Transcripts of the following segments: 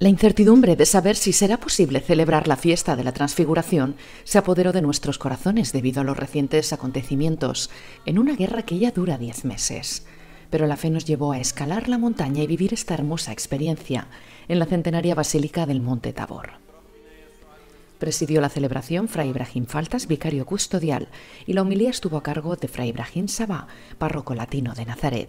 La incertidumbre de saber si será posible celebrar la fiesta de la Transfiguración se apoderó de nuestros corazones debido a los recientes acontecimientos, en una guerra que ya dura diez meses. Pero la fe nos llevó a escalar la montaña y vivir esta hermosa experiencia en la centenaria Basílica del Monte Tabor. Presidió la celebración Fray Ibrahim Faltas, vicario custodial, y la homilía estuvo a cargo de Fray Ibrahim Sabá, párroco latino de Nazaret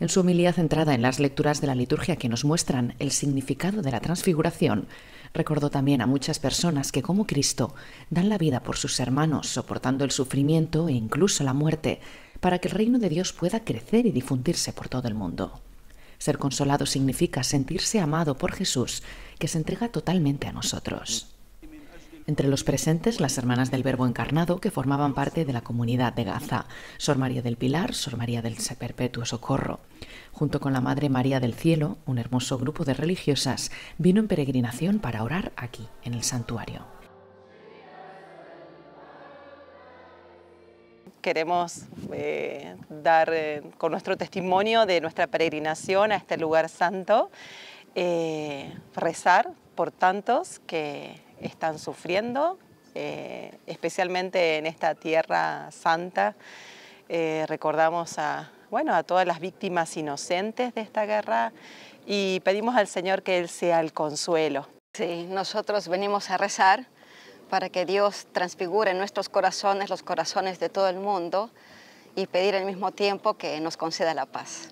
en su homilía centrada en las lecturas de la liturgia que nos muestran el significado de la transfiguración, recordó también a muchas personas que como Cristo dan la vida por sus hermanos, soportando el sufrimiento e incluso la muerte, para que el reino de Dios pueda crecer y difundirse por todo el mundo. Ser consolado significa sentirse amado por Jesús, que se entrega totalmente a nosotros. Entre los presentes, las hermanas del Verbo Encarnado, que formaban parte de la comunidad de Gaza, Sor María del Pilar, Sor María del Perpetuo Socorro. Junto con la Madre María del Cielo, un hermoso grupo de religiosas vino en peregrinación para orar aquí, en el santuario. Queremos eh, dar eh, con nuestro testimonio de nuestra peregrinación a este lugar santo, eh, rezar por tantos que están sufriendo, eh, especialmente en esta tierra santa. Eh, recordamos a, bueno, a todas las víctimas inocentes de esta guerra y pedimos al Señor que Él sea el consuelo. Sí, nosotros venimos a rezar para que Dios transfigure nuestros corazones los corazones de todo el mundo y pedir al mismo tiempo que nos conceda la paz.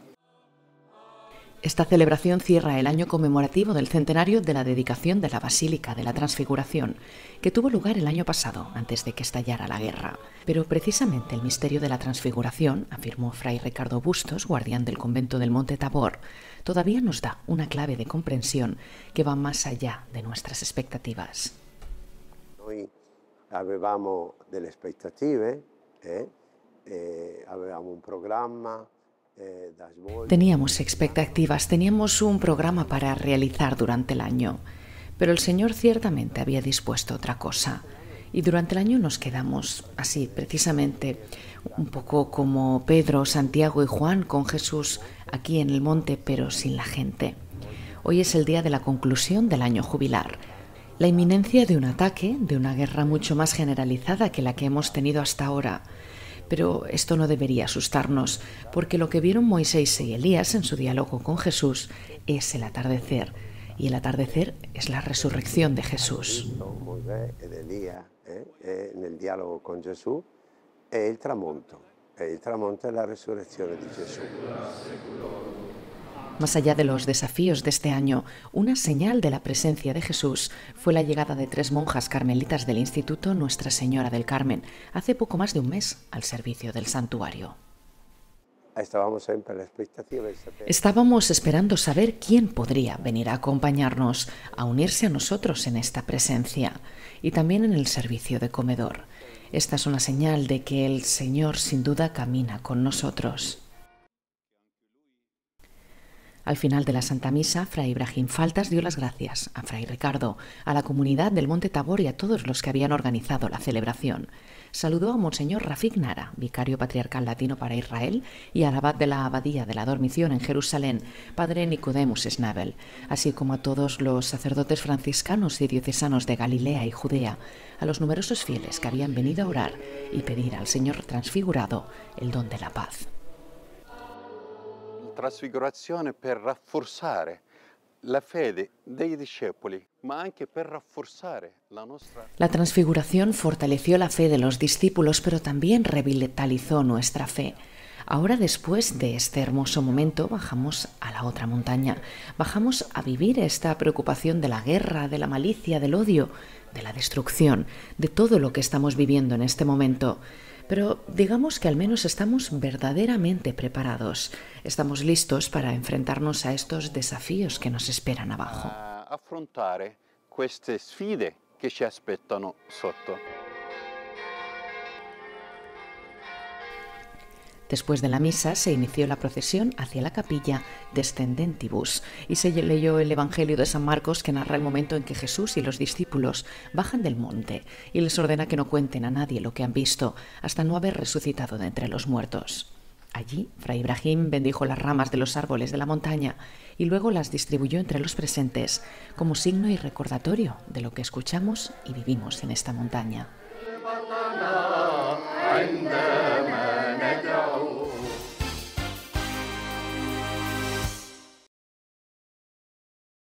Esta celebración cierra el año conmemorativo del centenario de la dedicación de la Basílica de la Transfiguración, que tuvo lugar el año pasado, antes de que estallara la guerra. Pero precisamente el misterio de la Transfiguración, afirmó Fray Ricardo Bustos, guardián del convento del Monte Tabor, todavía nos da una clave de comprensión que va más allá de nuestras expectativas. Hoy de eh? Eh, un programa... Teníamos expectativas, teníamos un programa para realizar durante el año, pero el Señor ciertamente había dispuesto otra cosa. Y durante el año nos quedamos así, precisamente, un poco como Pedro, Santiago y Juan con Jesús aquí en el monte, pero sin la gente. Hoy es el día de la conclusión del año jubilar. La inminencia de un ataque, de una guerra mucho más generalizada que la que hemos tenido hasta ahora, pero esto no debería asustarnos, porque lo que vieron Moisés y Elías en su diálogo con Jesús es el atardecer, y el atardecer es la resurrección de Jesús. en el diálogo con Jesús el tramonto, el tramonto es la resurrección de Jesús. Más allá de los desafíos de este año, una señal de la presencia de Jesús fue la llegada de tres monjas carmelitas del Instituto Nuestra Señora del Carmen hace poco más de un mes al servicio del santuario. Estábamos, esperando saber quién podría venir a acompañarnos, a unirse a nosotros en esta presencia y también en el servicio de comedor. Esta es una señal de que el Señor sin duda camina con nosotros. Al final de la Santa Misa, Fray Ibrahim Faltas dio las gracias a Fray Ricardo, a la comunidad del Monte Tabor y a todos los que habían organizado la celebración. Saludó a Monseñor Rafik Nara, vicario patriarcal latino para Israel, y al abad de la Abadía de la Dormición en Jerusalén, padre Nicodemus Snabel, así como a todos los sacerdotes franciscanos y diocesanos de Galilea y Judea, a los numerosos fieles que habían venido a orar y pedir al Señor transfigurado el don de la paz. La transfiguración fortaleció la fe de los discípulos, pero también revitalizó nuestra fe. Ahora después de este hermoso momento bajamos a la otra montaña, bajamos a vivir esta preocupación de la guerra, de la malicia, del odio, de la destrucción, de todo lo que estamos viviendo en este momento pero digamos que al menos estamos verdaderamente preparados, estamos listos para enfrentarnos a estos desafíos que nos esperan abajo. Después de la misa se inició la procesión hacia la capilla Descendentibus y se leyó el Evangelio de San Marcos que narra el momento en que Jesús y los discípulos bajan del monte y les ordena que no cuenten a nadie lo que han visto hasta no haber resucitado de entre los muertos. Allí, Fray Ibrahim bendijo las ramas de los árboles de la montaña y luego las distribuyó entre los presentes como signo y recordatorio de lo que escuchamos y vivimos en esta montaña.